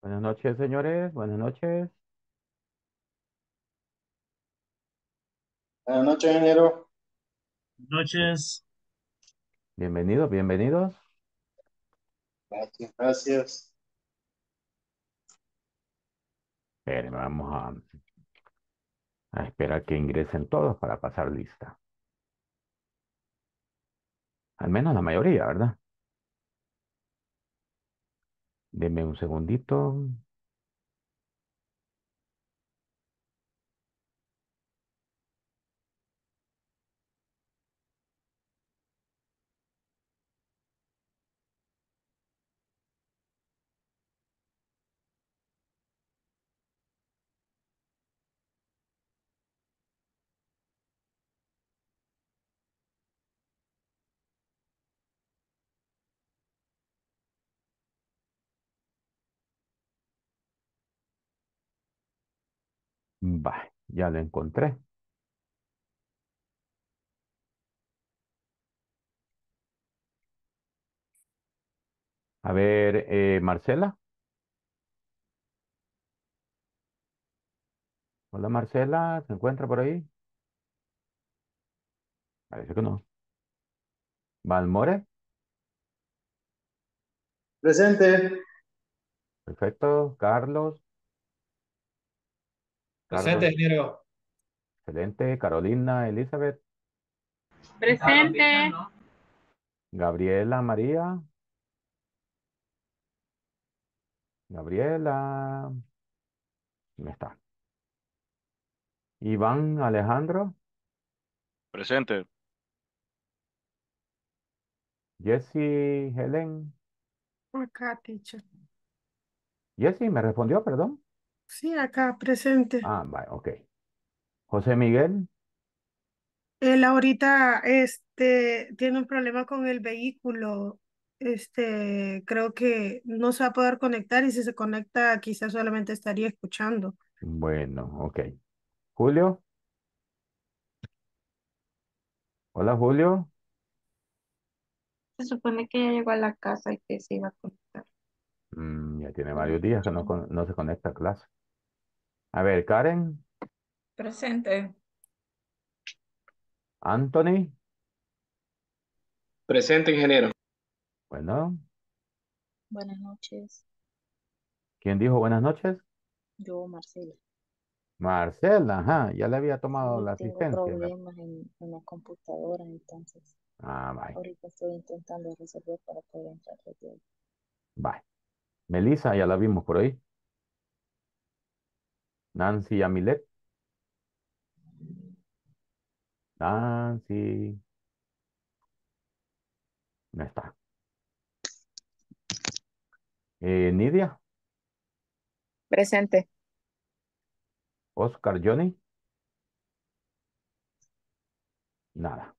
Buenas noches, señores. Buenas noches. Buenas noches, ingeniero. Buenas noches. Bienvenidos, bienvenidos. Gracias, gracias. vamos a, a esperar que ingresen todos para pasar lista. Al menos la mayoría, ¿verdad? Deme un segundito. Va, ya lo encontré. A ver, eh, Marcela. Hola Marcela, ¿se encuentra por ahí? Parece que no. ¿Valmore? Presente. Perfecto. Carlos. Presente, Excelente. Carolina, Elizabeth. Presente. Gabriela, María. Gabriela. me está. Iván, Alejandro. Presente. Jesse, Helen. Acá, teacher. Jesse, me respondió, perdón. Sí, acá presente. Ah, vale, ok. José Miguel, Él ahorita este, tiene un problema con el vehículo. Este, creo que no se va a poder conectar y si se conecta quizás solamente estaría escuchando. bueno, ok. Julio, hola Julio, Se supone que ya llegó a la casa y que se iba a conectar. Mm, ya tiene varios días que no, no se conecta a clase. A ver, Karen. Presente. Anthony. Presente, ingeniero. Bueno. Buenas noches. ¿Quién dijo buenas noches? Yo, Marcela. Marcela, ajá, ya le había tomado la tengo problemas en, la computadora, entonces. Ah, vaya. Ahorita estoy intentando resolver para poder entrar. Bye. Melissa, ya la vimos por ahí. Nancy Amilet. Nancy. No está. Eh, Nidia. Presente. Oscar Johnny. Nada.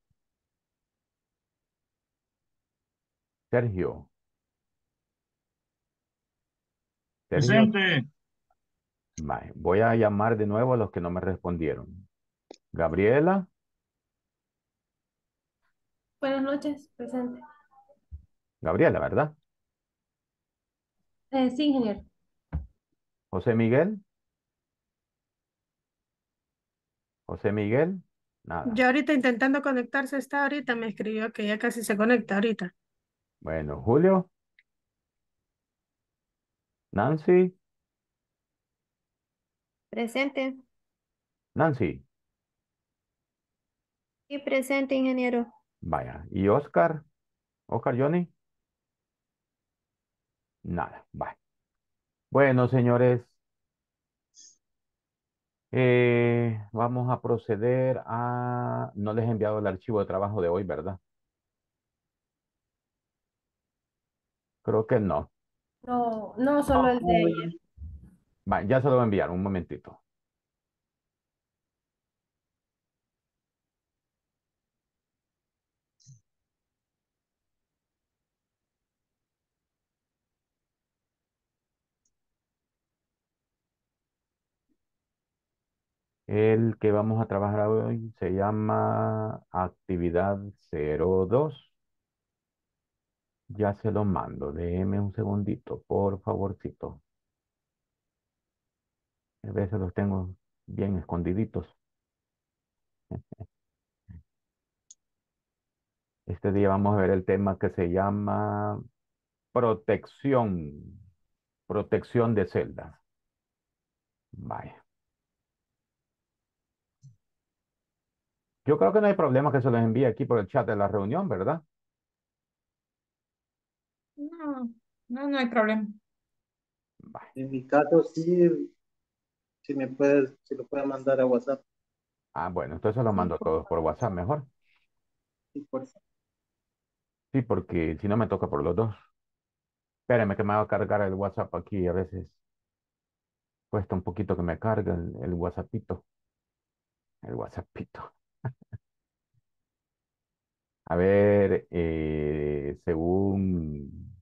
Sergio. Sergio. Presente voy a llamar de nuevo a los que no me respondieron. Gabriela. Buenas noches, presente. Gabriela, ¿verdad? Eh, sí, ingeniero. José Miguel. José Miguel. Nada. Ya ahorita intentando conectarse está ahorita, me escribió que ya casi se conecta ahorita. Bueno, Julio. Nancy. Presente. Nancy. Sí, presente, ingeniero. Vaya. ¿Y Oscar? ¿Oscar Johnny? Nada. Vaya. Bueno, señores. Eh, vamos a proceder a... No les he enviado el archivo de trabajo de hoy, ¿verdad? Creo que no. No, no, solo el de ayer ya se lo voy a enviar, un momentito. El que vamos a trabajar hoy se llama actividad 02. Ya se lo mando. Déjeme un segundito, por favorcito. A veces los tengo bien escondiditos. Este día vamos a ver el tema que se llama protección, protección de celdas. Vaya. Yo creo que no hay problema que se los envíe aquí por el chat de la reunión, ¿verdad? No, no, no hay problema. En mi caso sí, si me puedes, si lo puedo mandar a WhatsApp. Ah, bueno, entonces lo mando todos por WhatsApp mejor. Sí, por favor. Sí, porque si no me toca por los dos. Espérame que me va a cargar el WhatsApp aquí. A veces cuesta un poquito que me cargue el, WhatsAppito. El WhatsAppito. a ver, eh, según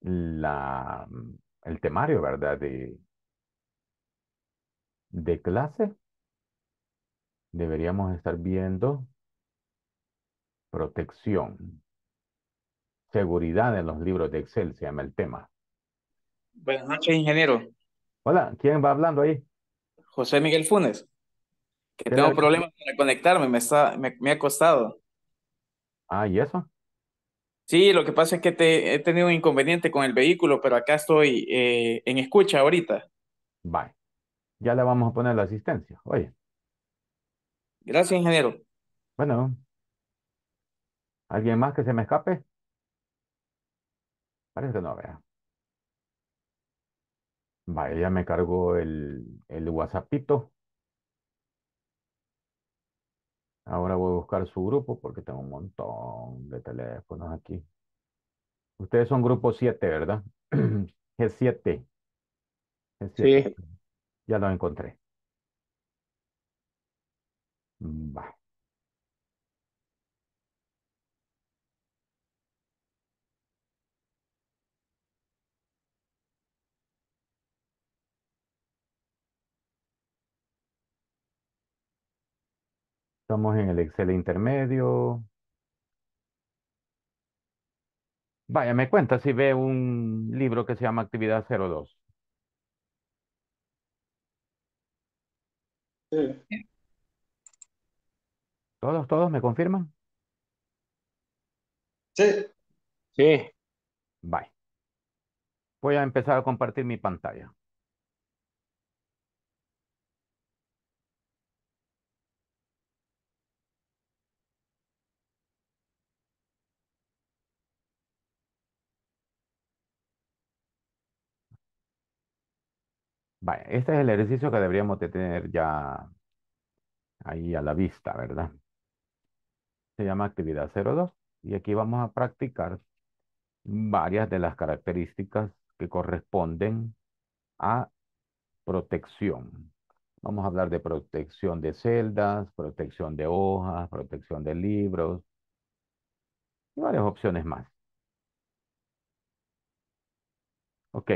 la, el temario, ¿verdad? De, de clase, deberíamos estar viendo protección. Seguridad en los libros de Excel se llama el tema. Buenas noches, ingeniero. Hola, ¿quién va hablando ahí? José Miguel Funes. Que tengo problemas para conectarme, me, está, me, ha costado. Ah, ¿y eso? Sí, lo que pasa es que he tenido un inconveniente con el vehículo, pero acá estoy eh, en escucha ahorita. Bye ya le vamos a poner la asistencia. Oye. Gracias, ingeniero. Bueno. ¿Alguien más que se me escape? Parece que no, vea. Vaya, ya me cargo el, el WhatsAppito. Ahora voy a buscar su grupo porque tengo un montón de teléfonos aquí. Ustedes son grupo 7, ¿verdad? G7. G7. Ya lo encontré. Mm, va. Estamos en el Excel intermedio. Vaya, me cuenta si ve un libro que se llama Actividad 02. ¿Todos, todos me confirman? Sí. Sí. Bye. Voy a empezar a compartir mi pantalla. este es el ejercicio que deberíamos de tener ya ahí a la vista, ¿verdad? Se llama actividad 02 y aquí vamos a practicar varias de las características que corresponden a protección. Vamos a hablar de protección de celdas, protección de hojas, protección de libros y varias opciones más. Ok,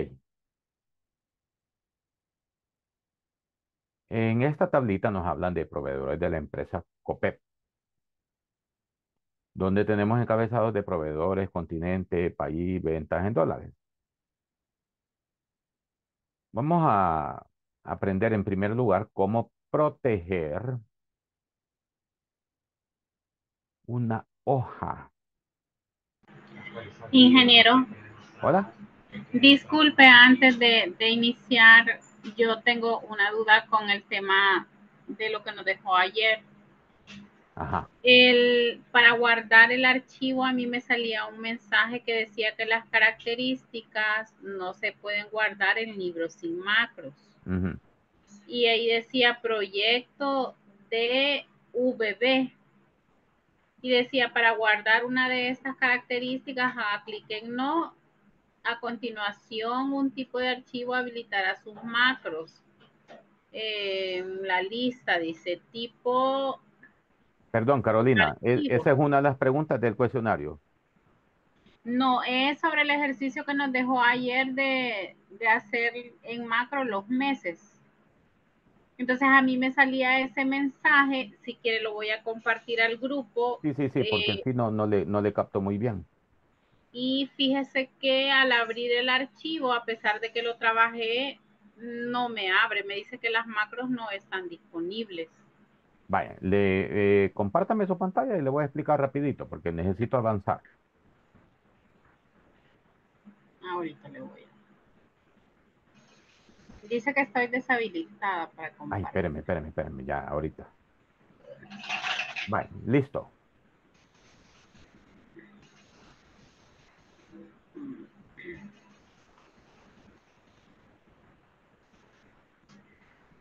En esta tablita nos hablan de proveedores de la empresa COPEP, donde tenemos encabezados de proveedores, continente, país, ventas en dólares. Vamos a aprender en primer lugar cómo proteger una hoja. Ingeniero. Hola. Disculpe, antes de, iniciar, yo tengo una duda con el tema de lo que nos dejó ayer. El, para guardar el archivo a mí me salía un mensaje que decía que las características no se pueden guardar en libros sin macros. Y ahí decía proyecto de VB. Y decía para guardar una de estas características, haga en no a continuación, un tipo de archivo habilitará sus macros. Em, la lista dice tipo... Perdón, Carolina, e-, esa es una de las preguntas del cuestionario. No, es sobre el ejercicio que nos dejó ayer de, hacer en macro los meses. Entonces a mí me salía ese mensaje, si quiere lo voy a compartir al grupo. Sí, sí, sí, porque eh, no, no, le, no le captó muy bien. Y fíjese que al abrir el archivo, a pesar de que lo trabajé, no me abre. Me dice que las macros no están disponibles. Vaya, eh, compártame su pantalla y le voy a explicar rapidito porque necesito avanzar. Ahorita le voy a... Dice que estoy deshabilitada para compartir. Ay, espéreme, espéreme, espéreme, ya, ahorita. Vaya, listo.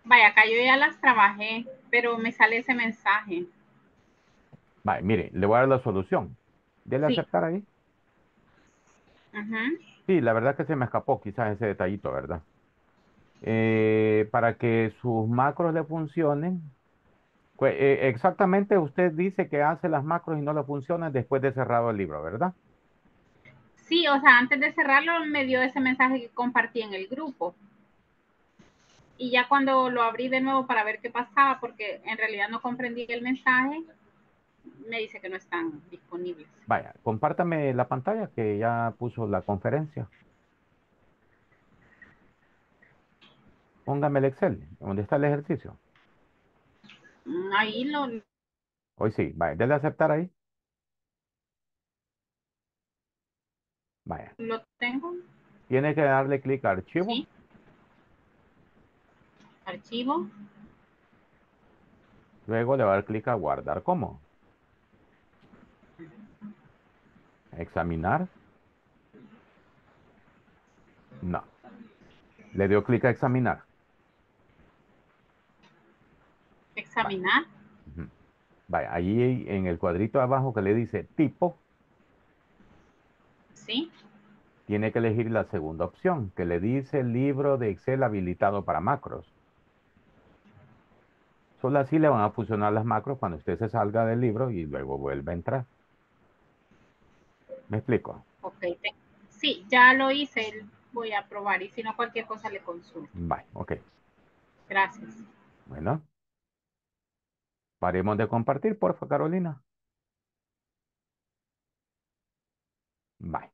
Vaya, acá yo ya las trabajé, pero me sale ese mensaje. Vaya, mire, le voy a dar la solución. Dele a aceptar ahí. Sí, la verdad que se me escapó quizás ese detallito, ¿verdad? Eh, para que sus macros le funcionen, pues, eh, exactamente usted dice que hace las macros y no le funcionan después de cerrado el libro, ¿verdad? Sí, o sea, antes de cerrarlo me dio ese mensaje que compartí en el grupo y ya cuando lo abrí de nuevo para ver qué pasaba, porque en realidad no comprendí el mensaje, me dice que no están disponibles. Vaya, compártame la pantalla que ya puso la conferencia. Póngame el Excel, ¿dónde está el ejercicio? Mm, ahí lo... Hoy sí, vaya, dale aceptar ahí. Vaya. Lo tengo. Tiene que darle clic a archivo archivo. Luego le va a dar clic a guardar como. Examinar. No. Le dio clic a examinar. Examinar. Vaya. allí en el cuadrito abajo que le dice tipo. Sí. Tiene que elegir la segunda opción que le dice libro de Excel habilitado para macros. Solo así le van a funcionar las macros cuando usted se salga del libro y luego vuelva a entrar. ¿Me explico? Ok, sí, ya lo hice, voy a probar y si no cualquier cosa le consulto. Vale, ok. Gracias. Bueno. Paremos de compartir, porfa, Carolina. Bye.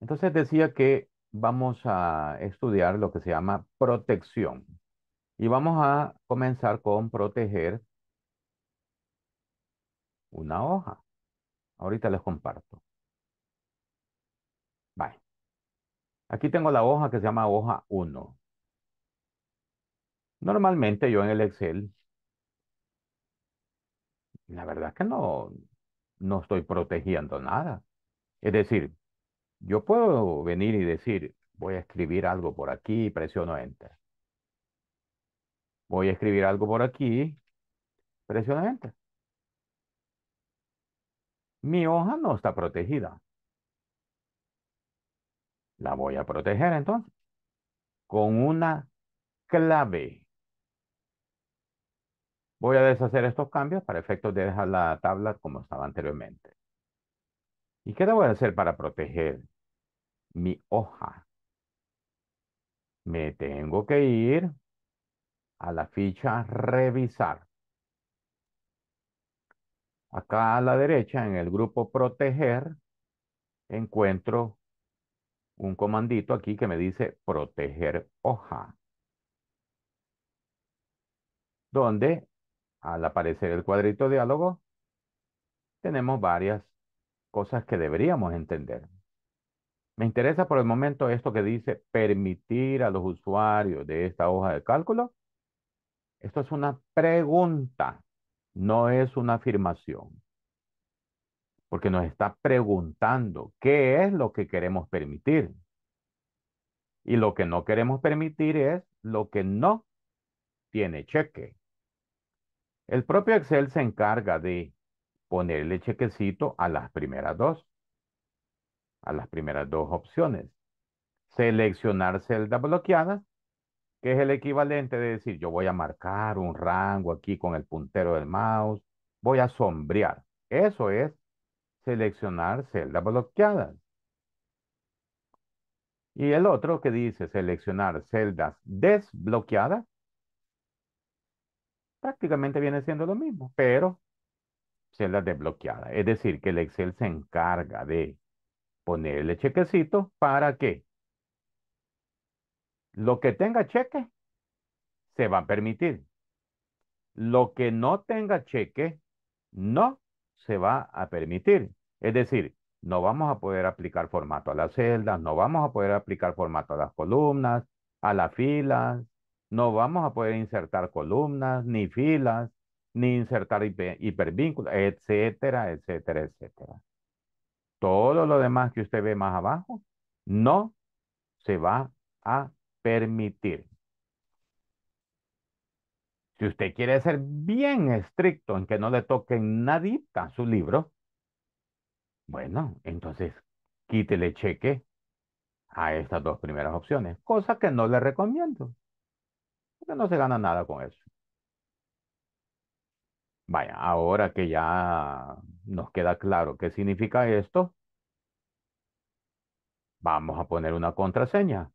Entonces decía que vamos a estudiar lo que se llama protección. Y vamos a comenzar con proteger una hoja. Ahorita les comparto. Aquí tengo la hoja que se llama hoja 1. Normalmente yo en el Excel, la verdad es que no, no estoy protegiendo nada. Es decir, yo puedo venir y decir, voy a escribir algo por aquí y presiono Enter. Voy a escribir algo por aquí. Presiona Mi hoja no está protegida. La voy a proteger entonces con una clave. Voy a deshacer estos cambios para efectos de dejar la tabla como estaba anteriormente. ¿Y qué debo hacer para proteger mi hoja? Me tengo que ir a la ficha revisar. Acá a la derecha, en el grupo proteger, encuentro un comandito aquí que me dice proteger hoja. Donde, al aparecer el cuadrito diálogo, tenemos varias cosas que deberíamos entender. Me interesa por el momento esto que dice permitir a los usuarios de esta hoja de cálculo esto es una pregunta, no es una afirmación. Porque nos está preguntando qué es lo que queremos permitir. Y lo que no queremos permitir es lo que no tiene cheque. El propio Excel se encarga de ponerle chequecito a las primeras dos, a las primeras dos opciones. Seleccionar celda bloqueada que es el equivalente de decir, yo voy a marcar un rango aquí con el puntero del mouse, voy a sombrear. Eso es seleccionar celdas bloqueadas. Y el otro que dice seleccionar celdas desbloqueadas, prácticamente viene siendo lo mismo, pero celdas desbloqueadas. Es decir, que el Excel se encarga de ponerle chequecito para que lo que tenga cheque, se va a permitir. Lo que no tenga cheque, no se va a permitir. Es decir, no vamos a poder aplicar formato a las celdas, no vamos a poder aplicar formato a las columnas, a las filas, no vamos a poder insertar columnas, ni filas, ni insertar hipervínculos, etcétera, etcétera, etcétera. Todo lo demás que usted ve más abajo no se va a permitir. Si usted quiere ser bien estricto en que no le toquen nadita su libro, bueno, entonces quítele cheque a estas dos primeras opciones, cosa que no le recomiendo, porque no se gana nada con eso. Vaya, ahora que ya nos queda claro qué significa esto, vamos a poner una contraseña.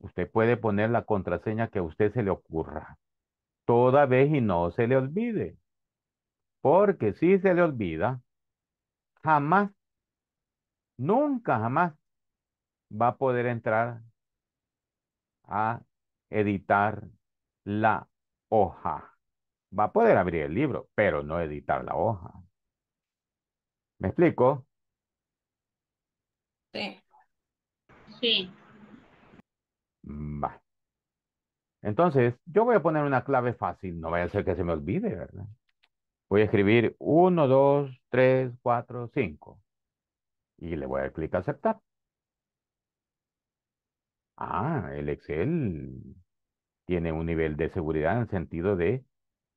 Usted puede poner la contraseña que a usted se le ocurra. Toda vez y no se le olvide. Porque si se le olvida, jamás, nunca jamás va a poder entrar a editar la hoja. Va a poder abrir el libro, pero no editar la hoja. ¿Me explico? Sí. Sí. Va. Entonces, yo voy a poner una clave fácil, no vaya a ser que se me olvide, ¿verdad? Voy a escribir 1, 2, 3, 4, 5. Y le voy a dar clic a aceptar. Ah, el Excel tiene un nivel de seguridad en el sentido de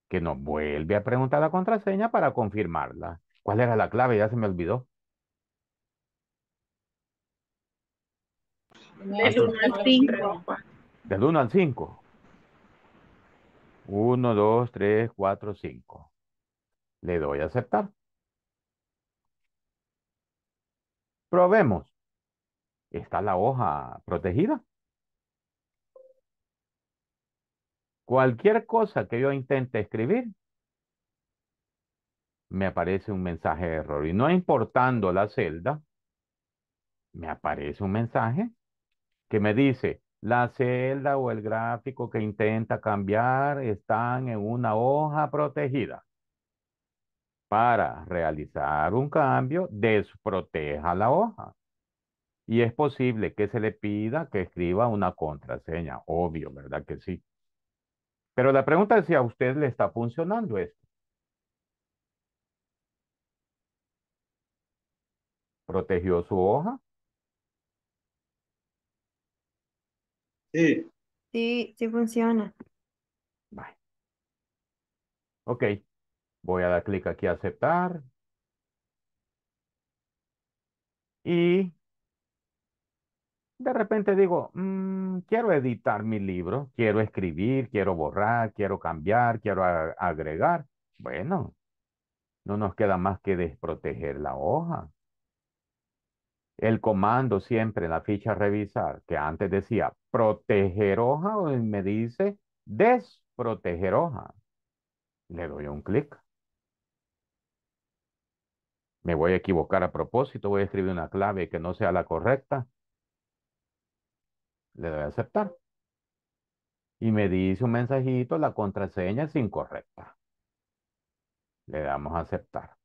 que nos vuelve a preguntar la contraseña para confirmarla. ¿Cuál era la clave? Ya se me olvidó. Del 1 al 5. Del 1 al 5. 1, 2, 3, 4, 5. Le doy a aceptar. Probemos. ¿Está la hoja protegida? Cualquier cosa que yo intente escribir, me aparece un mensaje de error. Y no importando la celda, me aparece un mensaje que me dice, la celda o el gráfico que intenta cambiar están en una hoja protegida. Para realizar un cambio, desproteja la hoja. Y es posible que se le pida que escriba una contraseña, obvio, ¿verdad que sí? Pero la pregunta es si a usted le está funcionando esto. ¿Protegió su hoja? Sí. Sí, sí funciona. Vale. Ok. Voy a dar clic aquí a aceptar. Y de repente digo, mm, quiero editar mi libro, quiero escribir, quiero borrar, quiero cambiar, quiero agregar. Bueno, no nos queda más que desproteger la hoja. El comando siempre en la ficha revisar, que antes decía proteger hoja o me dice desproteger hoja. Le doy un clic. Me voy a equivocar a propósito, voy a escribir una clave que no sea la correcta. Le doy a aceptar. Y me dice un mensajito, la contraseña es incorrecta. Le damos a aceptar.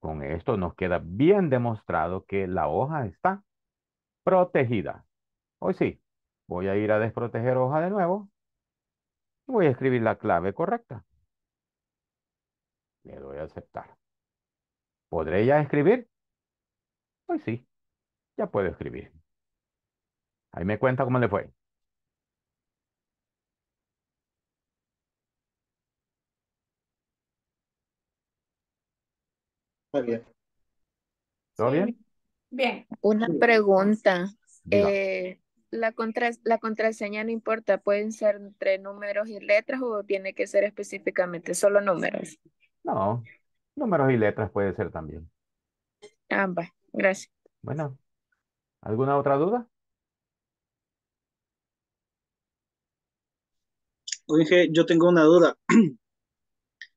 Con esto nos queda bien demostrado que la hoja está protegida. Hoy sí, voy a ir a desproteger hoja de nuevo y voy a escribir la clave correcta. Le doy a aceptar. ¿Podré ya escribir? Hoy sí, ya puedo escribir. Ahí me cuenta cómo le fue. Muy bien. ¿Todo bien? Bien. Una pregunta. La, la contraseña no importa, pueden ser entre números y letras o tiene que ser específicamente solo números. No, números y letras puede ser también. Ambas, ah, gracias. Bueno, ¿alguna otra duda? Oye, yo tengo una duda.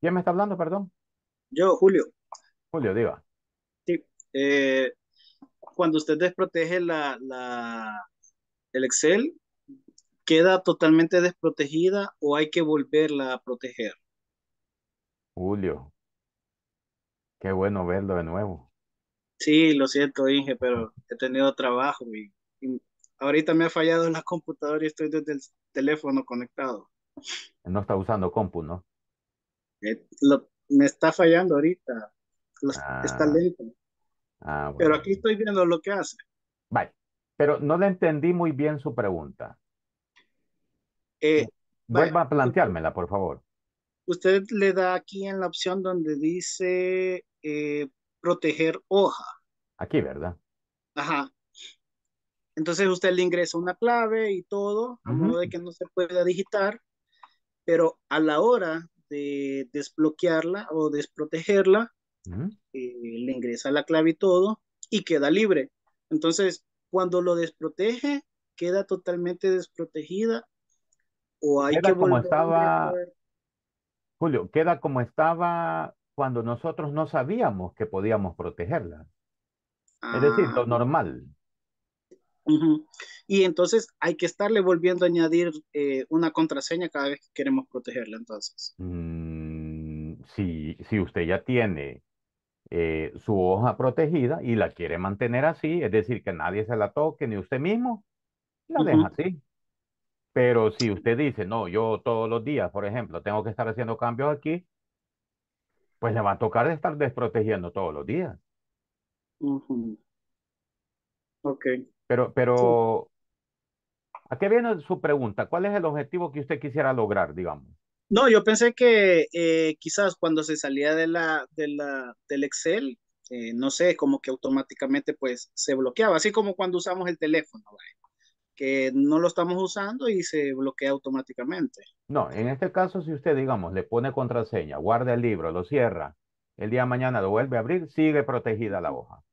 ¿Quién me está hablando, perdón? Yo, Julio. Julio, diga. Sí, eh, cuando usted desprotege la, la el Excel queda totalmente desprotegida o hay que volverla a proteger? Julio, qué bueno verlo de nuevo. Sí, lo siento, Inge, pero he tenido trabajo y, ahorita me ha fallado la computadora y estoy desde el teléfono conectado. No está usando compu, ¿no? Eh, me está fallando ahorita. está ah. lento. Ah, pero aquí estoy viendo lo que hace. Bye. Pero no le entendí muy bien su pregunta. Eh, Vuelva a planteármela, por favor. Usted le da aquí en la opción donde dice eh, proteger hoja. Aquí, ¿verdad? Ajá. Entonces usted le ingresa una clave y todo, a modo de que no se pueda digitar, pero a la hora de desbloquearla o desprotegerla, eh, le ingresa la clave y todo y queda libre. Entonces, cuando lo desprotege, queda totalmente desprotegida. O hay queda como estaba, Julio, queda como estaba cuando nosotros no sabíamos que podíamos protegerla. Es decir, lo ah. normal. Y entonces hay que estarle volviendo a añadir eh, una contraseña cada vez que queremos protegerla, entonces. Mm, si, si usted ya tiene eh, su hoja protegida y la quiere mantener así, es decir, que nadie se la toque, ni usted mismo, la deja así. Pero si usted dice, no, yo todos los días, por ejemplo, tengo que estar haciendo cambios aquí, pues le va a tocar estar desprotegiendo todos los días. Ok. Pero, pero, ¿a qué viene su pregunta? ¿Cuál es el objetivo que usted quisiera lograr, digamos? No, yo pensé que eh, quizás cuando se salía de la, de la, del Excel, eh, no sé, como que automáticamente pues se bloqueaba, así como cuando usamos el teléfono, que no lo estamos usando y se bloquea automáticamente. No, en este caso, si usted, digamos, le pone contraseña, guarda el libro, lo cierra, el día de mañana lo vuelve a abrir, sigue protegida la hoja.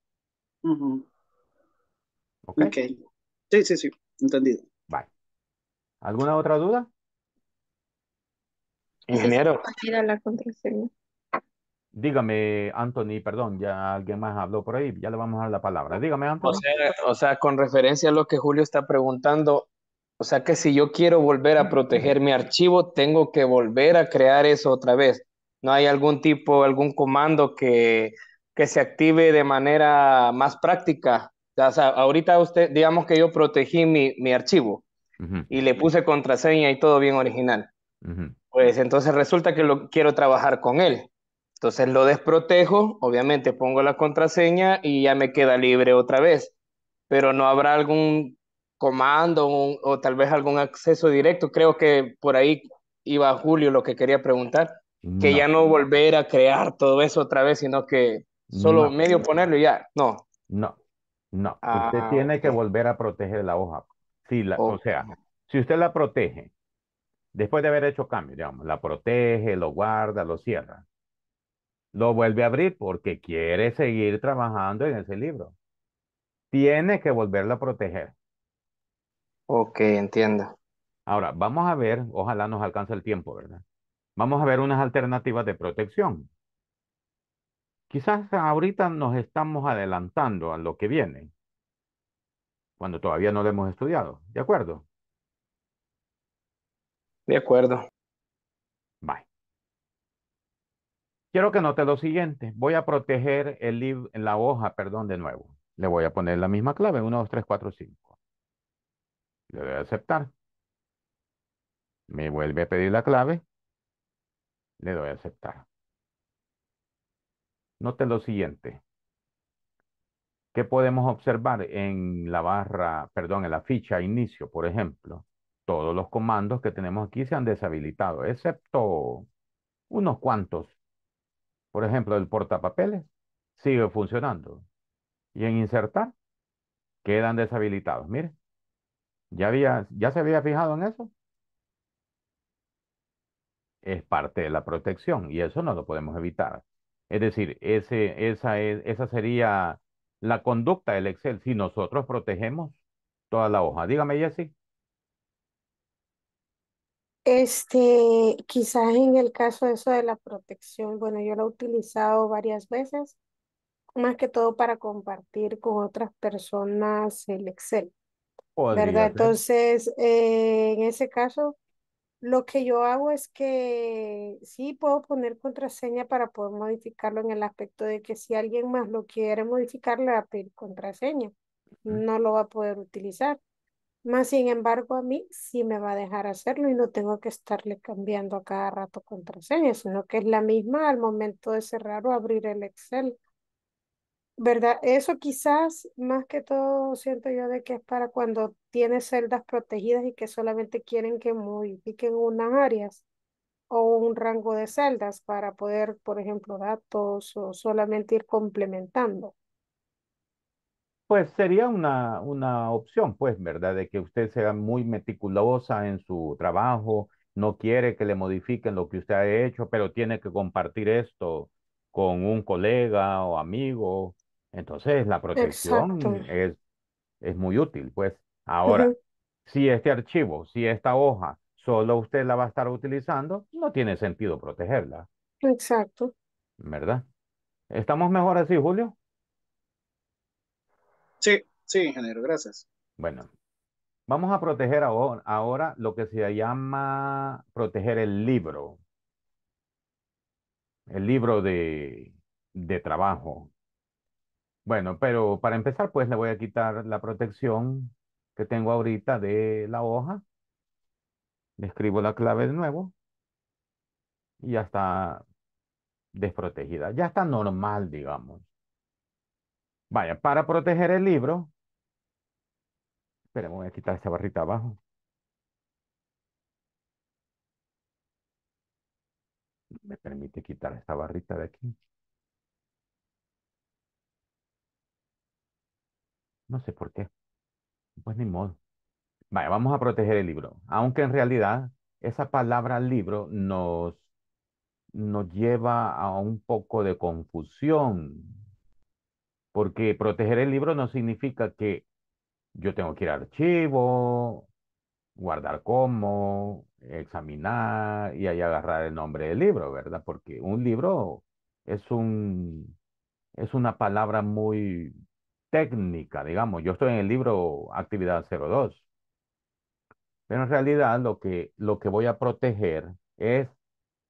ok. Sí, sí, sí, entendido. Vale. ¿Alguna otra duda? Ingeniero. Dígame, Anthony, perdón, ya alguien más habló por ahí, ya le vamos a dar la palabra. Dígame, Anthony. O sea, con referencia a lo que Julio está preguntando, o sea que si yo quiero volver a proteger mi archivo, tengo que volver a crear eso otra vez. No hay algún tipo, algún comando que, que se active de manera más práctica. O sea, ahorita usted, digamos que yo protegí mi, mi archivo y le puse contraseña y todo bien original. Pues entonces resulta que lo quiero trabajar con él. Entonces lo desprotejo, obviamente pongo la contraseña y ya me queda libre otra vez. Pero no habrá algún comando o tal vez algún acceso directo. Creo que por ahí iba Julio lo que quería preguntar, que ya no volver a crear todo eso otra vez, sino que solo medio ponerlo y ya. No. No, no. usted ah, tiene que volver a proteger la hoja. Sí, la, O sea, si usted la protege después de haber hecho cambio digamos, la protege, lo guarda, lo cierra. Lo vuelve a abrir porque quiere seguir trabajando en ese libro. Tiene que volverla a proteger. Ok, entiendo. Ahora, vamos a ver, ojalá nos alcance el tiempo, ¿verdad? Vamos a ver unas alternativas de protección. Quizás ahorita nos estamos adelantando a lo que viene, cuando todavía no lo hemos estudiado, ¿de acuerdo? De acuerdo. Bye. Quiero que note lo siguiente. Voy a proteger el la hoja, perdón, de nuevo. Le voy a poner la misma clave, 1, 2, 3, 4, 5. Le doy a aceptar. Me vuelve a pedir la clave. Le doy a aceptar. Note lo siguiente. ¿Qué podemos observar en la barra, perdón, en la ficha inicio, por ejemplo? todos los comandos que tenemos aquí se han deshabilitado, excepto unos cuantos. Por ejemplo, el portapapeles sigue funcionando. Y en insertar, quedan deshabilitados. Mire, ¿ya, había, ¿ya se había fijado en eso? Es parte de la protección y eso no lo podemos evitar. Es decir, ese, esa, esa sería la conducta del Excel si nosotros protegemos toda la hoja. Dígame, Jesse. Este, quizás en el caso de eso de la protección, bueno, yo lo he utilizado varias veces, más que todo para compartir con otras personas el Excel, oh, ¿verdad? Entonces, eh, en ese caso, lo que yo hago es que sí puedo poner contraseña para poder modificarlo en el aspecto de que si alguien más lo quiere modificar, le va a pedir contraseña, no lo va a poder utilizar. Más sin embargo, a mí sí me va a dejar hacerlo y no tengo que estarle cambiando a cada rato contraseña, sino que es la misma al momento de cerrar o abrir el Excel. ¿Verdad? Eso quizás más que todo siento yo de que es para cuando tiene celdas protegidas y que solamente quieren que modifiquen unas áreas o un rango de celdas para poder, por ejemplo, datos o solamente ir complementando. Pues sería una, una opción, pues, ¿verdad? De que usted sea muy meticulosa en su trabajo, no quiere que le modifiquen lo que usted ha hecho, pero tiene que compartir esto con un colega o amigo. Entonces, la protección es, es, muy útil, pues. Ahora, si este archivo, si esta hoja, solo usted la va a estar utilizando, no tiene sentido protegerla. Exacto. ¿Verdad? ¿Estamos mejor así, Julio? Sí, sí, ingeniero, gracias. Bueno, vamos a proteger ahora, lo que se llama proteger el libro. El libro de, de trabajo. Bueno, pero para empezar, pues le voy a quitar la protección que tengo ahorita de la hoja. Le escribo la clave de nuevo. Y ya está desprotegida. Ya está normal, digamos. Vaya, para proteger el libro, esperemos, voy a quitar esta barrita abajo. Me permite quitar esta barrita de aquí. No sé por qué. Pues ni modo. Vaya, vamos a proteger el libro. Aunque en realidad esa palabra libro nos, nos lleva a un poco de confusión porque proteger el libro no significa que yo tengo que ir a archivo, guardar como, examinar y ahí agarrar el nombre del libro, ¿verdad? Porque un libro es un es una palabra muy técnica, digamos. Yo estoy en el libro Actividad 02. Pero en realidad lo que lo que voy a proteger es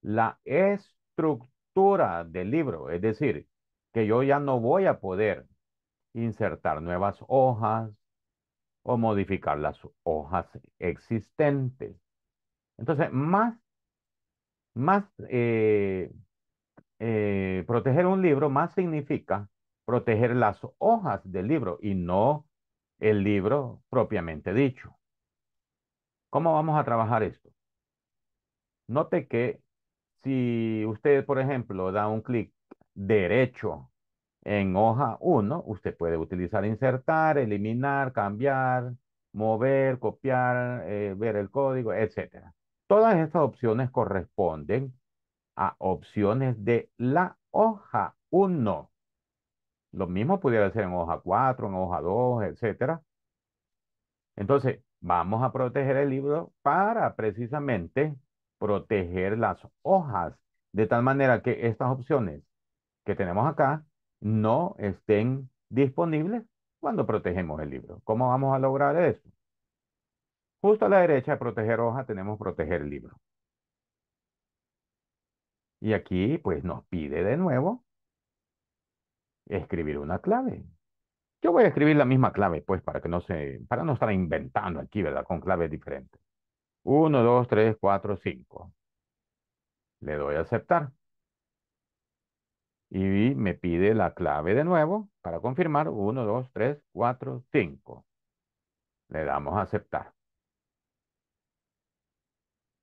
la estructura del libro, es decir, que yo ya no voy a poder insertar nuevas hojas o modificar las hojas existentes. Entonces, más, más eh, eh, proteger un libro, más significa proteger las hojas del libro y no el libro propiamente dicho. ¿Cómo vamos a trabajar esto? Note que si usted, por ejemplo, da un clic derecho. En hoja 1, usted puede utilizar insertar, eliminar, cambiar, mover, copiar, eh, ver el código, etc. Todas estas opciones corresponden a opciones de la hoja 1. Lo mismo pudiera ser en hoja 4, en hoja 2, etc. Entonces, vamos a proteger el libro para precisamente proteger las hojas, de tal manera que estas opciones que tenemos acá no estén disponibles cuando protegemos el libro. ¿Cómo vamos a lograr eso? Justo a la derecha de proteger hoja tenemos proteger libro. Y aquí pues nos pide de nuevo escribir una clave. Yo voy a escribir la misma clave pues para que no se, para no estar inventando aquí, ¿verdad? Con claves diferentes. Uno, dos, tres, cuatro, cinco. Le doy a aceptar. Y me pide la clave de nuevo para confirmar. 1, 2, 3, 4, 5. Le damos a aceptar.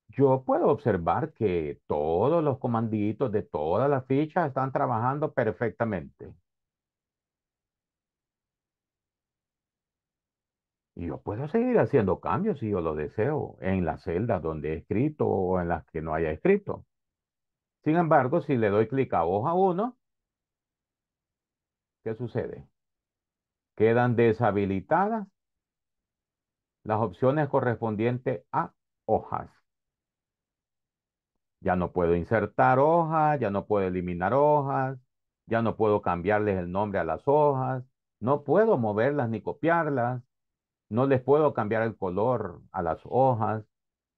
Yo puedo observar que todos los comanditos de todas las fichas están trabajando perfectamente. Y yo puedo seguir haciendo cambios si yo lo deseo en las celdas donde he escrito o en las que no haya escrito. Sin embargo, si le doy clic a hoja 1, ¿qué sucede? Quedan deshabilitadas las opciones correspondientes a hojas. Ya no puedo insertar hojas, ya no puedo eliminar hojas, ya no puedo cambiarles el nombre a las hojas, no puedo moverlas ni copiarlas, no les puedo cambiar el color a las hojas,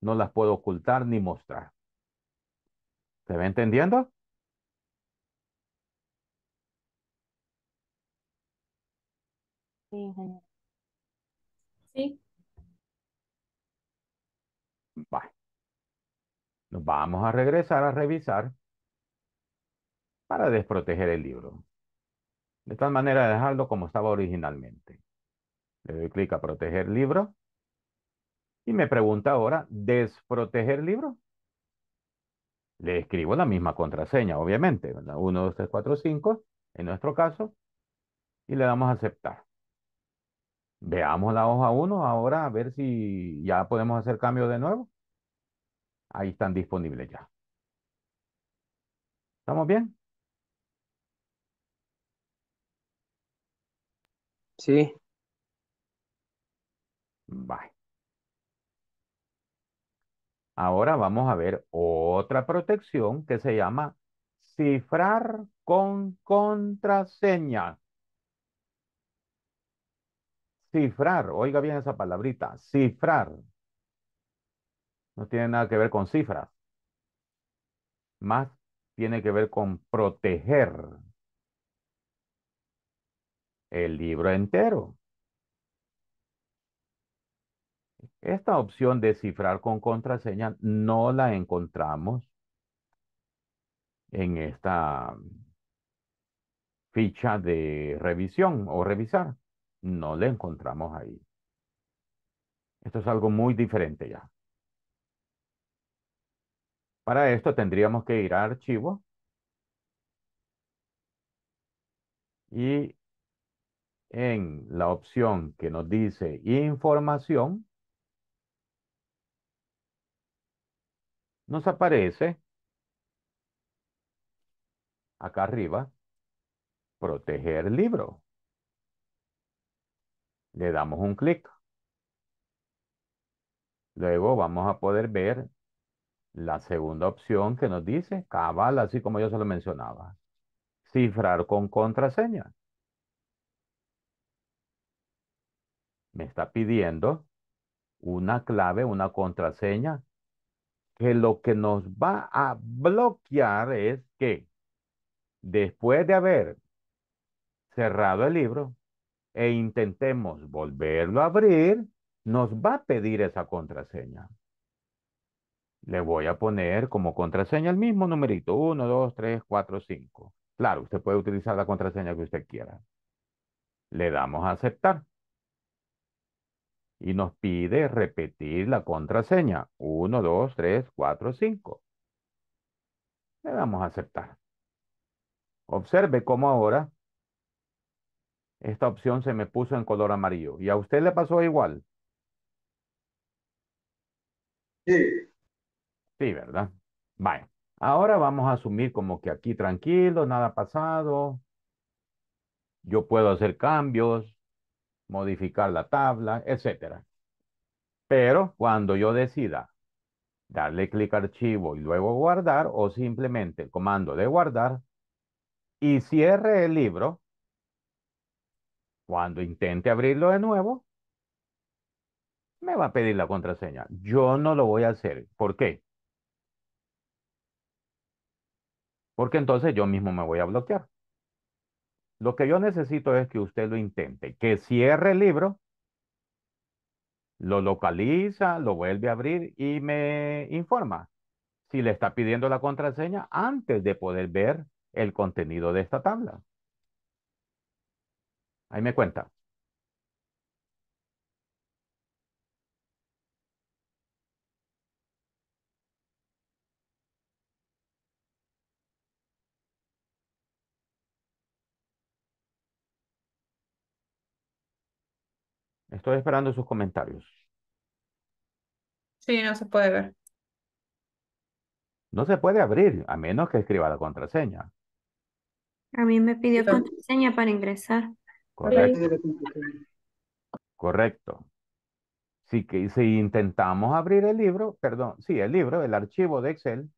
no las puedo ocultar ni mostrar. ¿Se ve entendiendo? Sí. Vale. Nos vamos a regresar a revisar para desproteger el libro. De tal manera dejarlo como estaba originalmente. Le doy clic a proteger libro. Y me pregunta ahora, ¿desproteger libro? Le escribo la misma contraseña, obviamente. ¿verdad? 1, 2, 3, 4, 5, en nuestro caso. Y le damos a aceptar. Veamos la hoja 1 ahora a ver si ya podemos hacer cambio de nuevo. Ahí están disponibles ya. ¿Estamos bien? Sí. Bye. Ahora vamos a ver otra protección que se llama cifrar con contraseña cifrar, oiga bien esa palabrita, cifrar. No tiene nada que ver con cifras. Más tiene que ver con proteger el libro entero. Esta opción de cifrar con contraseña no la encontramos en esta ficha de revisión o revisar no le encontramos ahí. Esto es algo muy diferente ya. Para esto tendríamos que ir a archivo y en la opción que nos dice información, nos aparece acá arriba proteger libro. Le damos un clic. Luego vamos a poder ver la segunda opción que nos dice cabal, así como yo se lo mencionaba. Cifrar con contraseña. Me está pidiendo una clave, una contraseña, que lo que nos va a bloquear es que después de haber cerrado el libro, e intentemos volverlo a abrir, nos va a pedir esa contraseña. Le voy a poner como contraseña el mismo numerito, 1, 2, 3, 4, 5. Claro, usted puede utilizar la contraseña que usted quiera. Le damos a aceptar. Y nos pide repetir la contraseña, 1, 2, 3, 4, 5. Le damos a aceptar. Observe cómo ahora esta opción se me puso en color amarillo. ¿Y a usted le pasó igual? Sí. Sí, ¿verdad? Vale. Ahora vamos a asumir como que aquí tranquilo, nada pasado. Yo puedo hacer cambios, modificar la tabla, etcétera. Pero cuando yo decida darle clic archivo y luego guardar o simplemente el comando de guardar y cierre el libro, cuando intente abrirlo de nuevo, me va a pedir la contraseña. Yo no lo voy a hacer. ¿Por qué? Porque entonces yo mismo me voy a bloquear. Lo que yo necesito es que usted lo intente, que cierre el libro, lo localiza, lo vuelve a abrir y me informa si le está pidiendo la contraseña antes de poder ver el contenido de esta tabla. Ahí me cuenta. Estoy esperando sus comentarios. Sí, no se puede ver. No se puede abrir, a menos que escriba la contraseña. A mí me pidió contraseña para ingresar. Correcto. Sí, que si intentamos abrir el libro, perdón, sí, el libro, el archivo de Excel,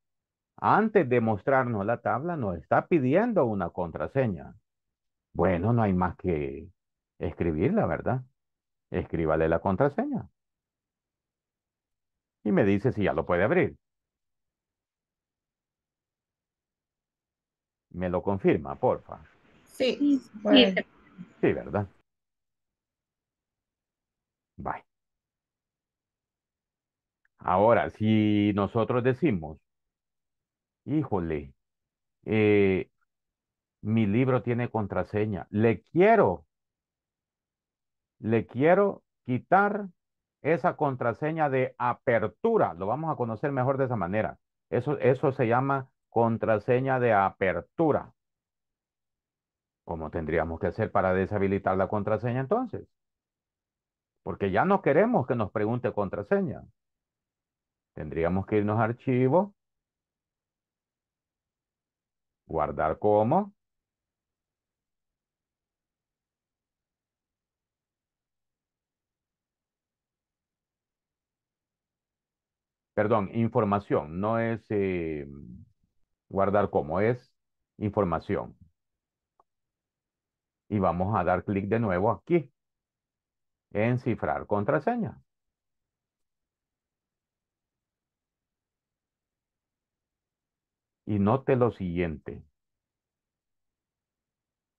antes de mostrarnos la tabla, nos está pidiendo una contraseña. Bueno, no hay más que escribirla, ¿verdad? Escríbale la contraseña. Y me dice si ya lo puede abrir. Me lo confirma, porfa. Sí, bueno. sí. Sí, ¿verdad? Bye. Ahora, si nosotros decimos, híjole, eh, mi libro tiene contraseña, le quiero, le quiero quitar esa contraseña de apertura, lo vamos a conocer mejor de esa manera. Eso, eso se llama contraseña de apertura. ¿Cómo tendríamos que hacer para deshabilitar la contraseña entonces? Porque ya no queremos que nos pregunte contraseña. Tendríamos que irnos a archivo, guardar como, perdón, información, no es eh, guardar como, es información y vamos a dar clic de nuevo aquí en cifrar contraseña. Y note lo siguiente.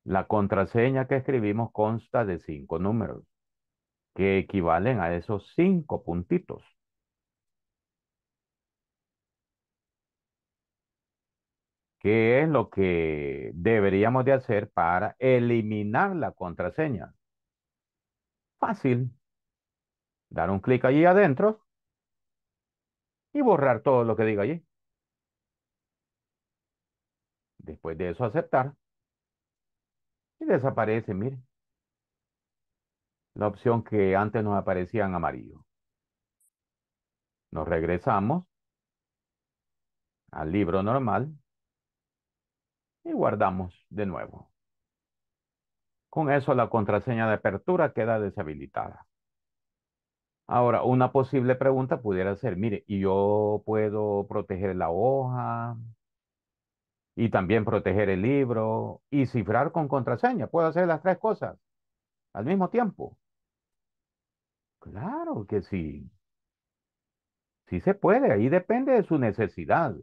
La contraseña que escribimos consta de cinco números que equivalen a esos cinco puntitos. ¿Qué es lo que deberíamos de hacer para eliminar la contraseña? Fácil. Dar un clic allí adentro y borrar todo lo que diga allí. Después de eso aceptar. Y desaparece, miren La opción que antes nos aparecía en amarillo. Nos regresamos al libro normal y guardamos de nuevo. Con eso la contraseña de apertura queda deshabilitada. Ahora, una posible pregunta pudiera ser, mire, ¿y yo puedo proteger la hoja? Y también proteger el libro y cifrar con contraseña. ¿Puedo hacer las tres cosas al mismo tiempo? Claro que sí. Sí se puede, ahí depende de su necesidad.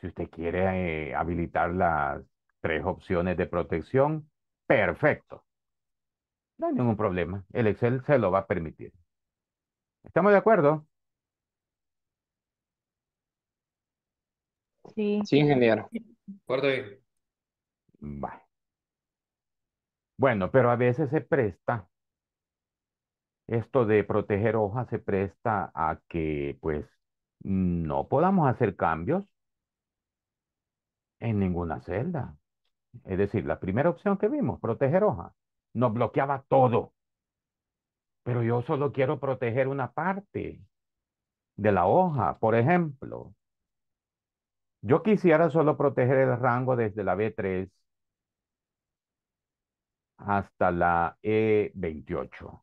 Si usted quiere eh, habilitar las tres opciones de protección, perfecto. No hay ningún problema. El Excel se lo va a permitir. ¿Estamos de acuerdo? Sí. Sí, ingeniero. Acuerdo Bueno, pero a veces se presta, esto de proteger hojas se presta a que pues no podamos hacer cambios en ninguna celda. Es decir, la primera opción que vimos, proteger hoja, nos bloqueaba todo. Pero yo solo quiero proteger una parte de la hoja. Por ejemplo, yo quisiera solo proteger el rango desde la B3 hasta la E28.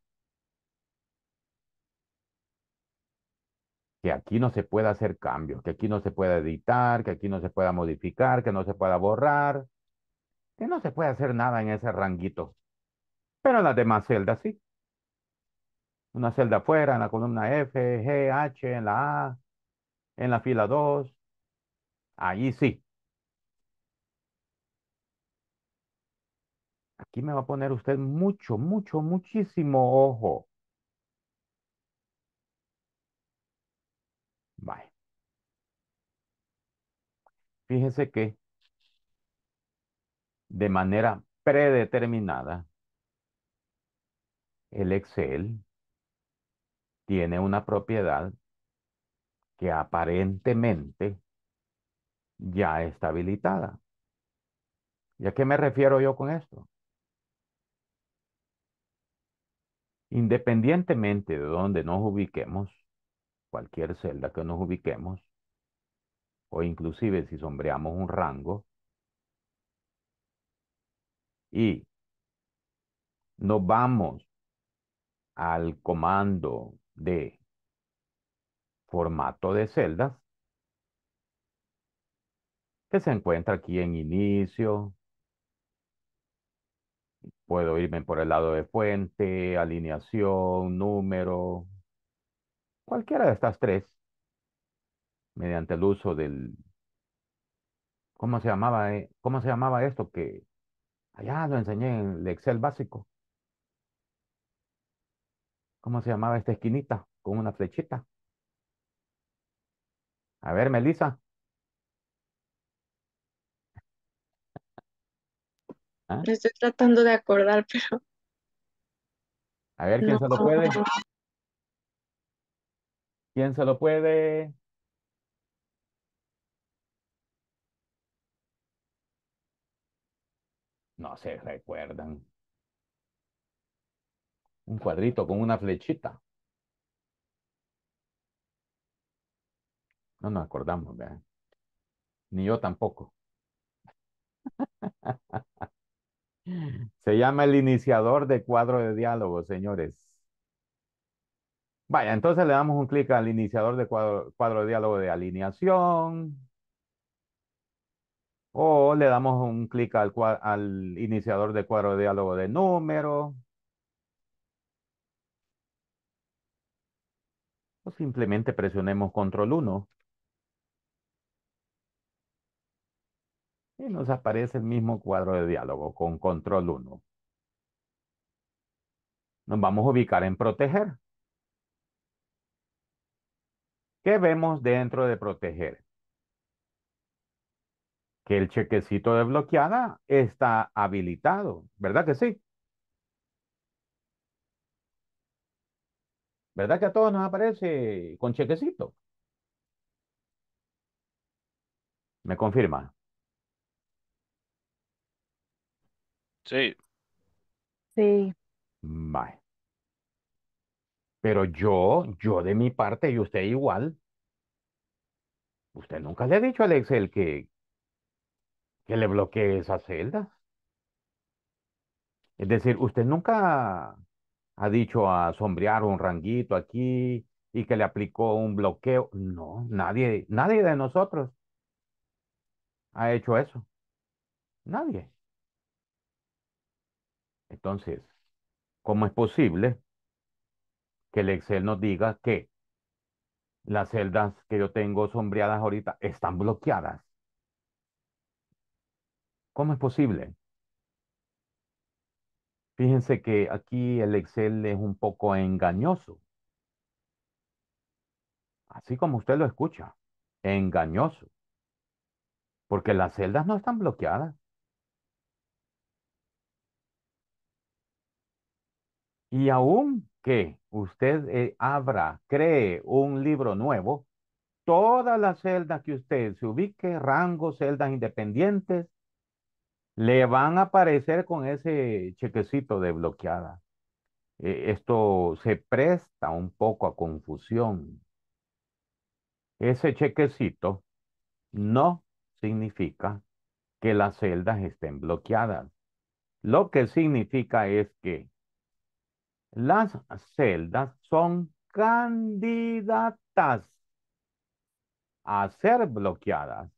que aquí no se pueda hacer cambios, que aquí no se pueda editar, que aquí no se pueda modificar, que no se pueda borrar, que no se puede hacer nada en ese ranguito. Pero en las demás celdas sí. Una celda afuera, en la columna F, G, H, en la A, en la fila 2. Ahí sí. Aquí me va a poner usted mucho, mucho, muchísimo ojo. Fíjese que de manera predeterminada, el Excel tiene una propiedad que aparentemente ya está habilitada. ¿Y a qué me refiero yo con esto? Independientemente de donde nos ubiquemos, cualquier celda que nos ubiquemos, o inclusive si sombreamos un rango y nos vamos al comando de formato de celdas que se encuentra aquí en inicio. Puedo irme por el lado de fuente, alineación, número, cualquiera de estas tres mediante el uso del, ¿cómo se llamaba, eh? ¿Cómo se llamaba esto? Que allá lo enseñé en el Excel básico. ¿Cómo se llamaba esta esquinita con una flechita? A ver, Melissa. ¿Ah? estoy tratando de acordar, pero... A ver, ¿quién se lo puede? ¿Quién se lo puede? No se recuerdan. Un cuadrito con una flechita. No nos acordamos, ¿verdad? Ni yo tampoco. Se llama el iniciador de cuadro de diálogo, señores. Vaya, entonces le damos un clic al iniciador de cuadro, cuadro de diálogo de alineación. O le damos un clic al, iniciador de cuadro de diálogo de número. O simplemente presionemos control 1. Y nos aparece el mismo cuadro de diálogo con control 1. Nos vamos a ubicar en proteger. ¿Qué vemos dentro de proteger? que el chequecito de bloqueada está habilitado, ¿verdad que sí? ¿Verdad que a todos nos aparece con chequecito? ¿Me confirma? Sí. Sí. Vale. Pero yo, yo de mi parte y usted igual. Usted nunca le ha dicho al Excel que, que le bloquee esas celdas. Es decir, usted nunca ha dicho a sombrear un ranguito aquí y que le aplicó un bloqueo. No, nadie, nadie de nosotros ha hecho eso. Nadie. Entonces, ¿cómo es posible que el Excel nos diga que las celdas que yo tengo sombreadas ahorita están bloqueadas? ¿Cómo es posible? Fíjense que aquí el Excel es un poco engañoso. Así como usted lo escucha, engañoso. Porque las celdas no están bloqueadas. Y aún que usted eh, abra, cree un libro nuevo, todas las celdas que usted se ubique, rango, celdas independientes, le van a aparecer con ese chequecito de bloqueada. E, esto se presta un poco a confusión. Ese chequecito no significa que las celdas estén bloqueadas. Lo que significa es que las celdas son candidatas a ser bloqueadas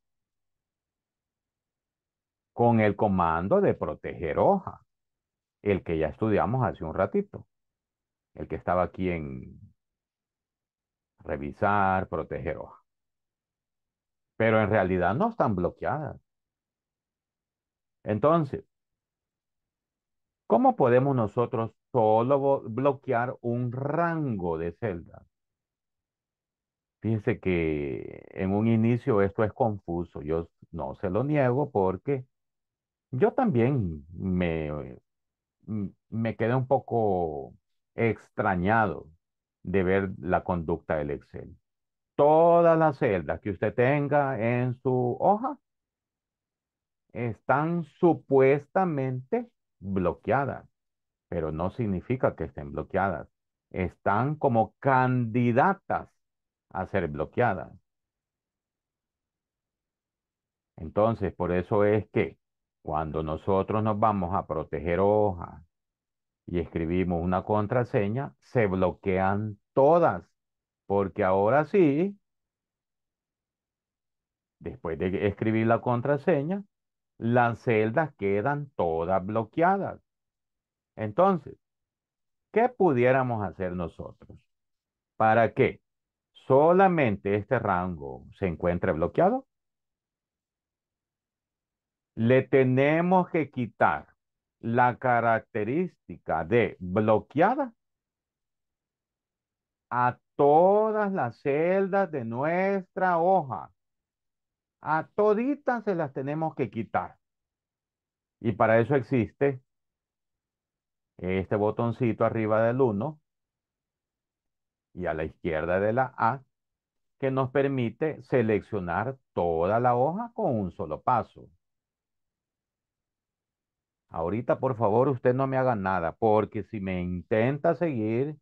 con el comando de proteger hoja, el que ya estudiamos hace un ratito, el que estaba aquí en revisar, proteger hoja. Pero en realidad no están bloqueadas. Entonces, ¿cómo podemos nosotros solo bloquear un rango de celdas? Fíjense que en un inicio esto es confuso, yo no se lo niego porque yo también me, me quedé un poco extrañado de ver la conducta del Excel. Todas las celdas que usted tenga en su hoja están supuestamente bloqueadas, pero no significa que estén bloqueadas. Están como candidatas a ser bloqueadas. Entonces, por eso es que cuando nosotros nos vamos a proteger hoja y escribimos una contraseña, se bloquean todas, porque ahora sí, después de escribir la contraseña, las celdas quedan todas bloqueadas. Entonces, ¿qué pudiéramos hacer nosotros? ¿Para que solamente este rango se encuentre bloqueado? le tenemos que quitar la característica de bloqueada a todas las celdas de nuestra hoja. A toditas se las tenemos que quitar. Y para eso existe este botoncito arriba del 1 y a la izquierda de la A que nos permite seleccionar toda la hoja con un solo paso. Ahorita, por favor, usted no me haga nada, porque si me intenta seguir,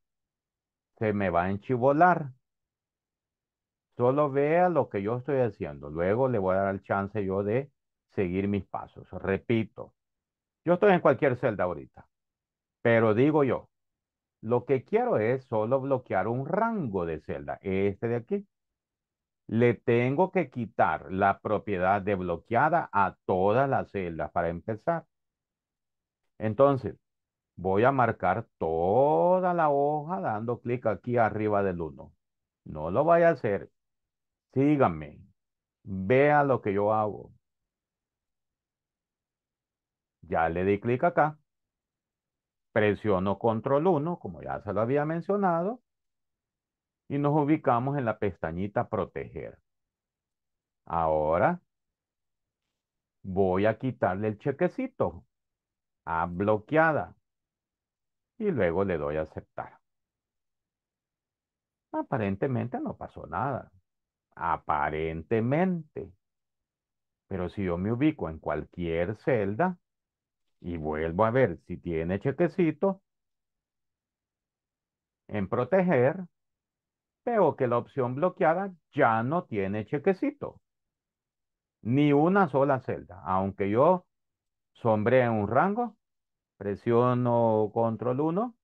se me va a enchivolar. Solo vea lo que yo estoy haciendo. Luego le voy a dar el chance yo de seguir mis pasos. Repito, yo estoy en cualquier celda ahorita, pero digo yo, lo que quiero es solo bloquear un rango de celda, este de aquí. Le tengo que quitar la propiedad de bloqueada a todas las celdas para empezar. Entonces, voy a marcar toda la hoja dando clic aquí arriba del 1. No lo vaya a hacer. Síganme. Vea lo que yo hago. Ya le di clic acá. Presiono control 1, como ya se lo había mencionado. Y nos ubicamos en la pestañita proteger. Ahora voy a quitarle el chequecito a bloqueada. Y luego le doy a aceptar. Aparentemente no pasó nada. Aparentemente. Pero si yo me ubico en cualquier celda y vuelvo a ver si tiene chequecito, en proteger, veo que la opción bloqueada ya no tiene chequecito. Ni una sola celda. Aunque yo sombrea en un rango, presiono control 1,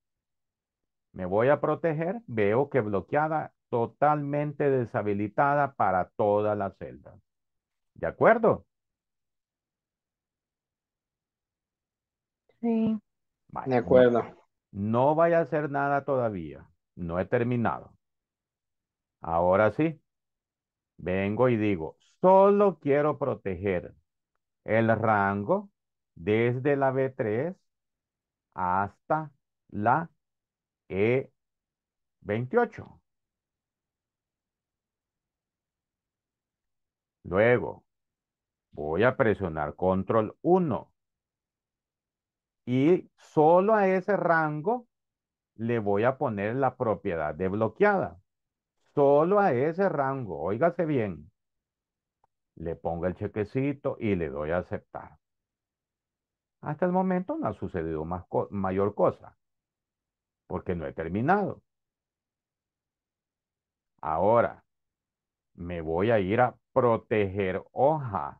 me voy a proteger, veo que bloqueada, totalmente deshabilitada para toda la celda. ¿De acuerdo? Sí. Vale. De acuerdo. No, no vaya a hacer nada todavía. No he terminado. Ahora sí, vengo y digo, solo quiero proteger el rango desde la B3 hasta la E28. Luego, voy a presionar control 1. Y solo a ese rango le voy a poner la propiedad de bloqueada. Solo a ese rango, óigase bien. Le pongo el chequecito y le doy a aceptar. Hasta el momento no ha sucedido mayor cosa, porque no he terminado. Ahora, me voy a ir a proteger hoja.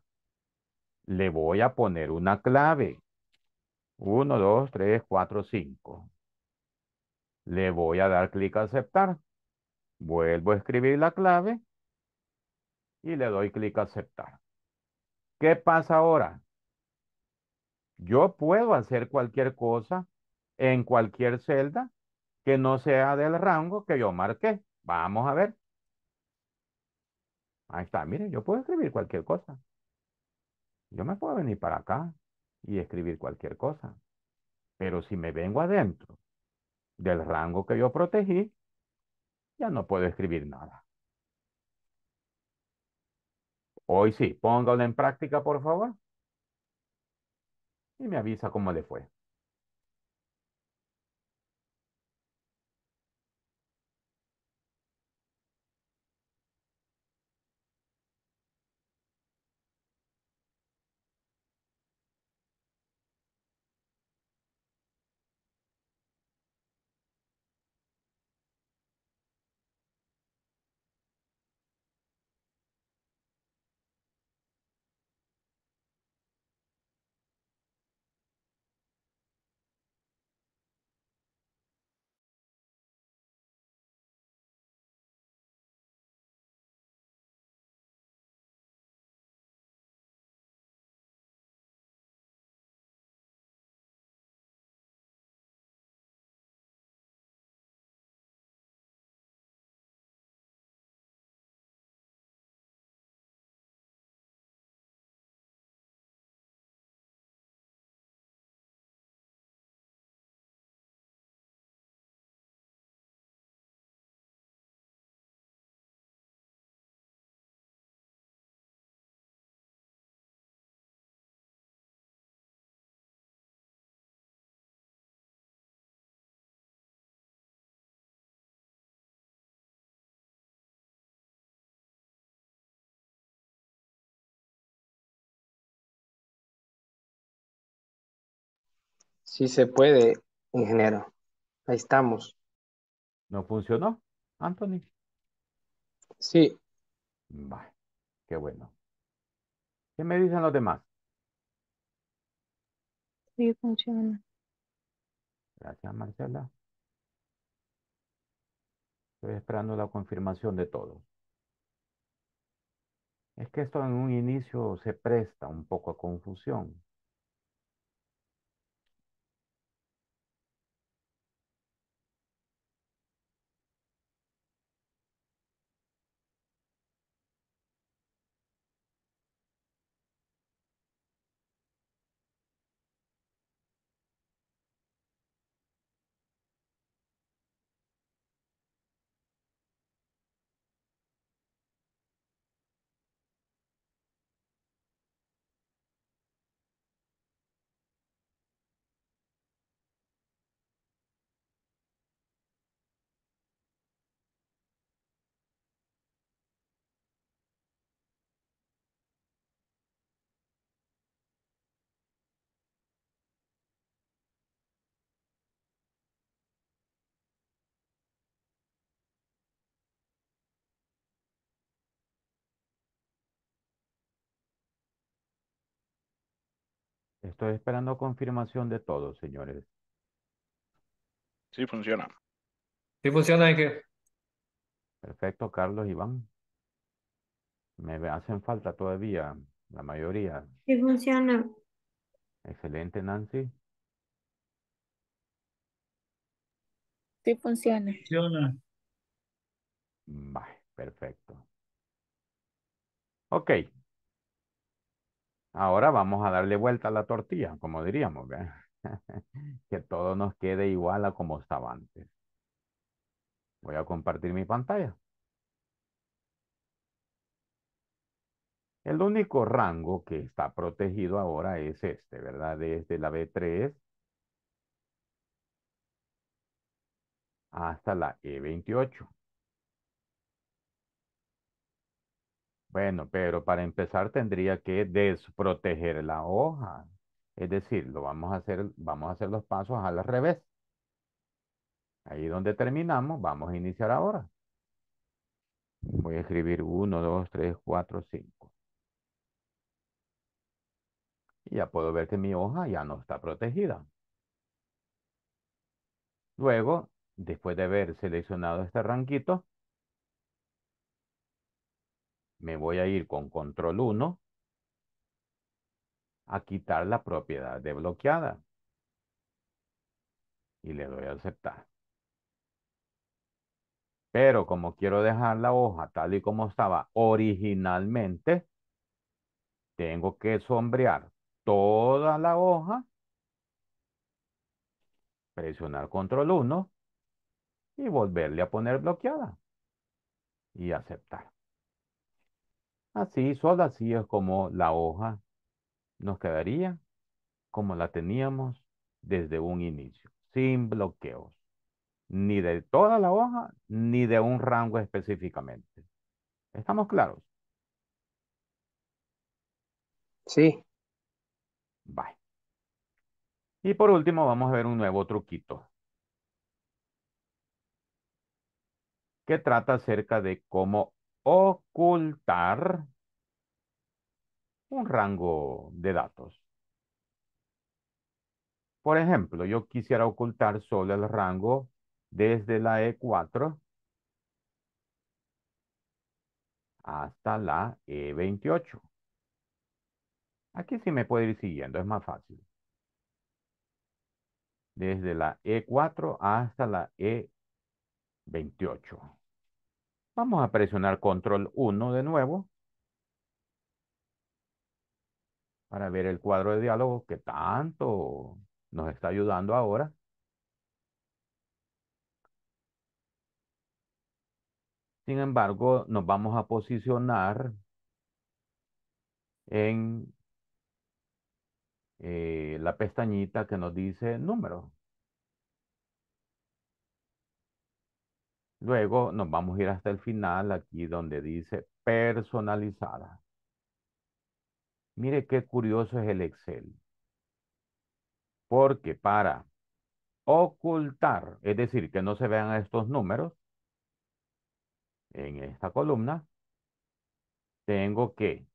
Le voy a poner una clave. Uno, dos, tres, cuatro, cinco. Le voy a dar clic a aceptar. Vuelvo a escribir la clave y le doy clic a aceptar. ¿Qué pasa ahora? Yo puedo hacer cualquier cosa en cualquier celda que no sea del rango que yo marqué. Vamos a ver. Ahí está, miren, yo puedo escribir cualquier cosa. Yo me puedo venir para acá y escribir cualquier cosa. Pero si me vengo adentro del rango que yo protegí, ya no puedo escribir nada. Hoy sí, póngalo en práctica, por favor y me avisa cómo le fue. Sí se puede, ingeniero. Ahí estamos. ¿No funcionó, Anthony? Sí. Vale, qué bueno. ¿Qué me dicen los demás? Sí, funciona. Gracias, Marcela. Estoy esperando la confirmación de todo. Es que esto en un inicio se presta un poco a confusión. Estoy esperando confirmación de todos, señores. Sí, funciona. Sí, funciona, Enrique. Perfecto, Carlos, Iván. Me hacen falta todavía la mayoría. Sí, funciona. Excelente, Nancy. Sí, funciona. Funciona. Vale, perfecto. Ok, Ahora vamos a darle vuelta a la tortilla, como diríamos, que todo nos quede igual a como estaba antes. Voy a compartir mi pantalla. El único rango que está protegido ahora es este, ¿verdad? Desde la B3 hasta la E28. Bueno, pero para empezar tendría que desproteger la hoja. Es decir, lo vamos a hacer, vamos a hacer los pasos al revés. Ahí donde terminamos, vamos a iniciar ahora. Voy a escribir 1, 2, 3, 4, 5. Y ya puedo ver que mi hoja ya no está protegida. Luego, después de haber seleccionado este ranquito, me voy a ir con control 1 a quitar la propiedad de bloqueada. Y le doy a aceptar. Pero como quiero dejar la hoja tal y como estaba originalmente, tengo que sombrear toda la hoja, presionar control 1 y volverle a poner bloqueada y aceptar. Así, solo así es como la hoja nos quedaría como la teníamos desde un inicio, sin bloqueos, ni de toda la hoja, ni de un rango específicamente. ¿Estamos claros? Sí. Bye. Y por último, vamos a ver un nuevo truquito. Que trata acerca de cómo ocultar un rango de datos. Por ejemplo, yo quisiera ocultar solo el rango desde la E4 hasta la E28. Aquí sí me puedo ir siguiendo, es más fácil. Desde la E4 hasta la E28. Vamos a presionar control 1 de nuevo para ver el cuadro de diálogo que tanto nos está ayudando ahora. Sin embargo, nos vamos a posicionar en eh, la pestañita que nos dice número. Luego nos vamos a ir hasta el final, aquí donde dice personalizada. Mire qué curioso es el Excel. Porque para ocultar, es decir, que no se vean estos números en esta columna, tengo que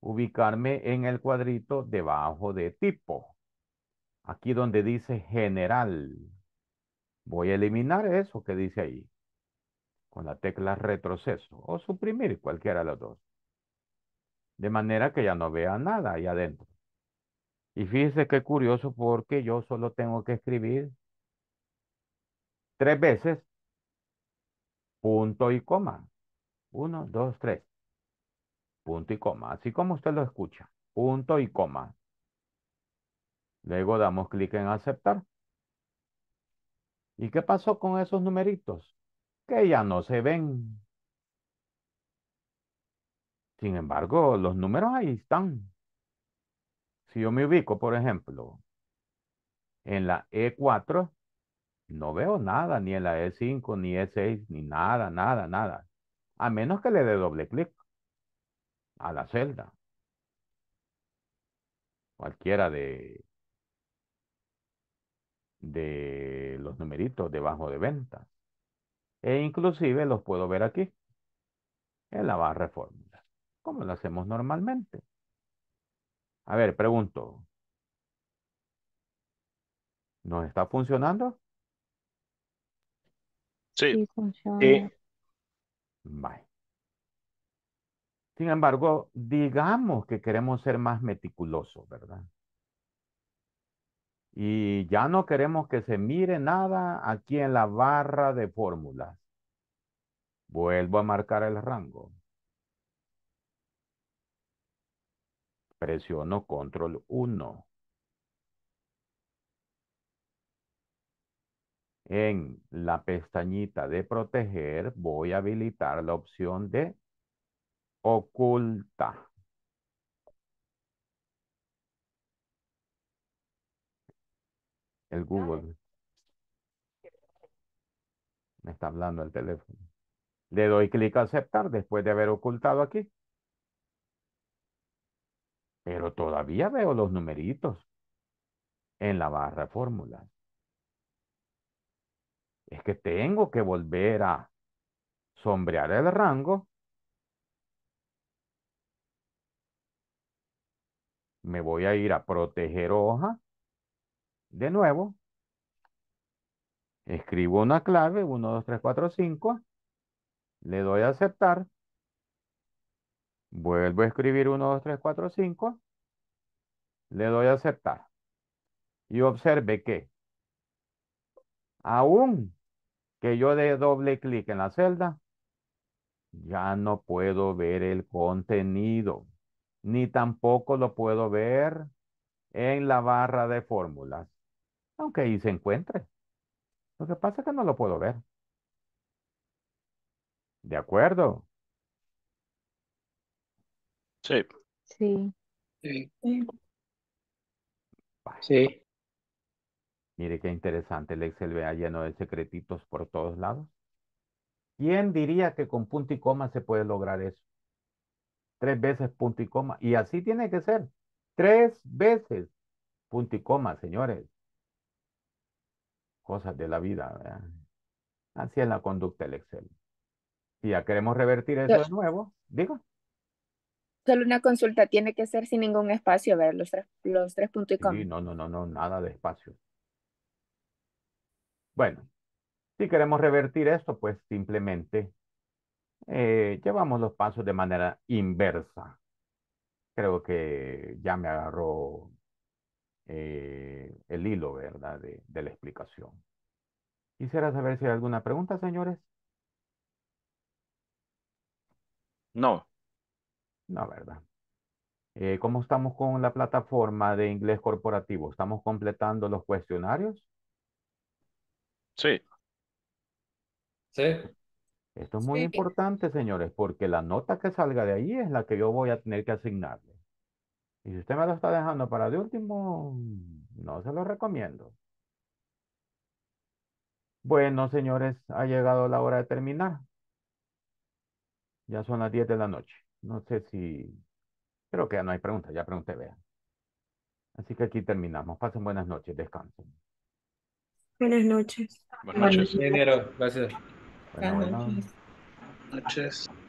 ubicarme en el cuadrito debajo de tipo. Aquí donde dice general. Voy a eliminar eso que dice ahí con la tecla retroceso o suprimir cualquiera de los dos. De manera que ya no vea nada ahí adentro. Y fíjese qué curioso porque yo solo tengo que escribir tres veces punto y coma. Uno, dos, tres. Punto y coma. Así como usted lo escucha. Punto y coma. Luego damos clic en aceptar. ¿Y qué pasó con esos numeritos? Que ya no se ven. Sin embargo, los números ahí están. Si yo me ubico, por ejemplo, en la E4, no veo nada, ni en la E5, ni E6, ni nada, nada, nada. A menos que le dé doble clic a la celda. Cualquiera de de los numeritos debajo de venta. E inclusive los puedo ver aquí, en la barra fórmula, como lo hacemos normalmente. A ver, pregunto. ¿Nos está funcionando? Sí. Sí, funciona. Sí. Sin embargo, digamos que queremos ser más meticulosos, ¿verdad? Y ya no queremos que se mire nada aquí en la barra de fórmulas. Vuelvo a marcar el rango. Presiono control 1. En la pestañita de proteger voy a habilitar la opción de oculta. El ah, Google. Me está hablando el teléfono. Le doy clic a aceptar después de haber ocultado aquí. Pero todavía veo los numeritos en la barra fórmula. Es que tengo que volver a sombrear el rango. Me voy a ir a proteger hoja. De nuevo, escribo una clave, 1, 2, 3, 4, 5, le doy a aceptar, vuelvo a escribir 1, 2, 3, 4, 5, le doy a aceptar. Y observe que, aún que yo dé doble clic en la celda, ya no puedo ver el contenido, ni tampoco lo puedo ver en la barra de fórmulas aunque ahí se encuentre. Lo que pasa es que no lo puedo ver. ¿De acuerdo? Sí. Sí. Sí. Mire qué interesante, el Excel vea lleno de secretitos por todos lados. ¿Quién diría que con punto y coma se puede lograr eso? Tres veces punto y coma. Y así tiene que ser. Tres veces punto y coma, señores cosas de la vida. Así es la conducta del Excel. Si ya queremos revertir eso de nuevo, digo. Solo una consulta tiene que ser sin ningún espacio, ver los tres, puntos y coma. Sí, no, no, no, no, nada de espacio. Bueno, si queremos revertir esto, pues simplemente eh, llevamos los pasos de manera inversa. Creo que ya me agarró eh, el hilo, ¿verdad?, de, la explicación. Quisiera saber si hay alguna pregunta, señores. No. No, ¿verdad? Eh, ¿Cómo estamos con la plataforma de inglés corporativo? ¿Estamos completando los cuestionarios? Sí. Sí. Esto es muy importante, señores, porque la nota que salga de ahí es la que yo voy a tener que asignarle. Y si usted me lo está dejando para de último, no se lo recomiendo. Bueno, señores, ha llegado la hora de terminar. Ya son las 10 de la noche. No sé si... Creo que ya no hay preguntas, ya pregunté, vean. Así que aquí terminamos. Pasen buenas noches, descansen. Buenas noches. Buenas noches. Gracias. buenas noches. Buenas noches.